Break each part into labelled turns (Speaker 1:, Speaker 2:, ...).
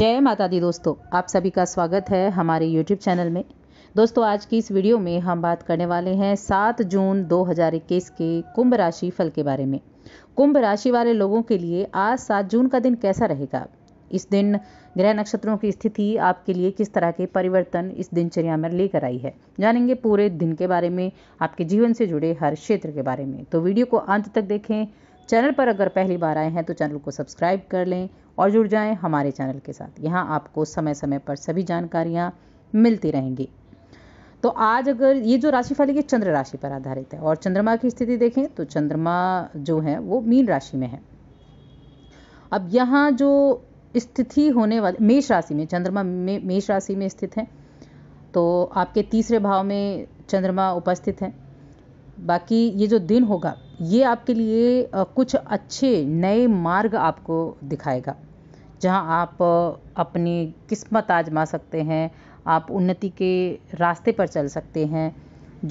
Speaker 1: जय माता दी दोस्तों आप सभी का स्वागत है हमारे यूट्यूब चैनल में दोस्तों आज की इस वीडियो में हम बात करने वाले हैं 7 जून 2021 के कुंभ राशि फल के बारे में कुंभ राशि वाले लोगों के लिए आज 7 जून का दिन कैसा रहेगा इस दिन ग्रह नक्षत्रों की स्थिति आपके लिए किस तरह के परिवर्तन इस दिनचर्या में लेकर आई है जानेंगे पूरे दिन के बारे में आपके जीवन से जुड़े हर क्षेत्र के बारे में तो वीडियो को अंत तक देखें चैनल पर अगर पहली बार आए हैं तो चैनल को सब्सक्राइब कर लें और जुड़ जाएं हमारे चैनल के साथ यहाँ आपको समय समय पर सभी जानकारियाँ मिलती रहेंगी तो आज अगर ये जो राशिफल है ये चंद्र राशि पर आधारित है और चंद्रमा की स्थिति देखें तो चंद्रमा जो है वो मीन राशि में है अब यहाँ जो स्थिति होने वाली मेष राशि में चंद्रमा मे, मेष राशि में स्थित है तो आपके तीसरे भाव में चंद्रमा उपस्थित है बाकी ये जो दिन होगा ये आपके लिए कुछ अच्छे नए मार्ग आपको दिखाएगा जहाँ आप अपनी किस्मत आजमा सकते हैं आप उन्नति के रास्ते पर चल सकते हैं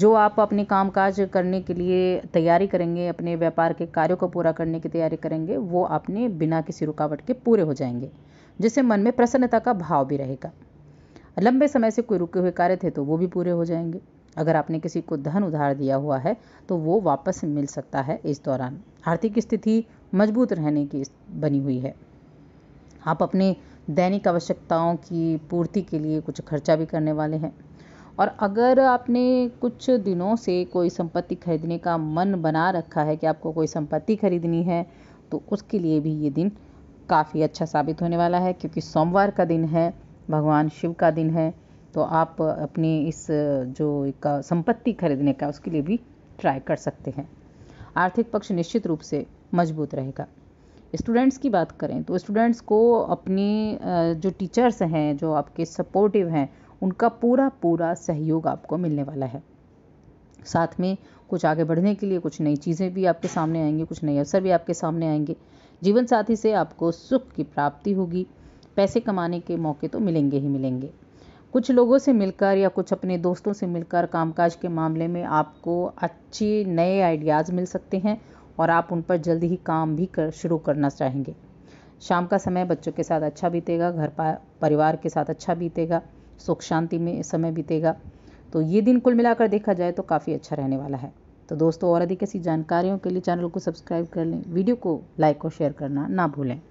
Speaker 1: जो आप अपने काम काज करने के लिए तैयारी करेंगे अपने व्यापार के कार्यों को पूरा करने की तैयारी करेंगे वो आपने बिना किसी रुकावट के पूरे हो जाएंगे जिससे मन में प्रसन्नता का भाव भी रहेगा लंबे समय से कोई रुके हुए कार्य थे तो वो भी पूरे हो जाएंगे अगर आपने किसी को धन उधार दिया हुआ है तो वो वापस मिल सकता है इस दौरान आर्थिक स्थिति मजबूत रहने की बनी हुई है आप अपने दैनिक आवश्यकताओं की पूर्ति के लिए कुछ खर्चा भी करने वाले हैं और अगर आपने कुछ दिनों से कोई संपत्ति खरीदने का मन बना रखा है कि आपको कोई संपत्ति खरीदनी है तो उसके लिए भी ये दिन काफ़ी अच्छा साबित होने वाला है क्योंकि सोमवार का दिन है भगवान शिव का दिन है तो आप अपनी इस जो एक संपत्ति खरीदने का उसके लिए भी ट्राई कर सकते हैं आर्थिक पक्ष निश्चित रूप से मजबूत रहेगा स्टूडेंट्स की बात करें तो स्टूडेंट्स को अपनी जो टीचर्स हैं जो आपके सपोर्टिव हैं उनका पूरा पूरा सहयोग आपको मिलने वाला है साथ में कुछ आगे बढ़ने के लिए कुछ नई चीज़ें भी आपके सामने आएंगी कुछ नए अवसर भी आपके सामने आएंगे जीवन साथी से आपको सुख की प्राप्ति होगी पैसे कमाने के मौके तो मिलेंगे ही मिलेंगे कुछ लोगों से मिलकर या कुछ अपने दोस्तों से मिलकर कामकाज के मामले में आपको अच्छे नए आइडियाज़ मिल सकते हैं और आप उन पर जल्द ही काम भी कर शुरू करना चाहेंगे शाम का समय बच्चों के साथ अच्छा बीतेगा घर परिवार के साथ अच्छा बीतेगा सुख शांति में समय बीतेगा तो ये दिन कुल मिलाकर देखा जाए तो काफ़ी अच्छा रहने वाला है तो दोस्तों और अधिक ऐसी जानकारियों के लिए चैनल को सब्सक्राइब कर लें वीडियो को लाइक और शेयर करना ना भूलें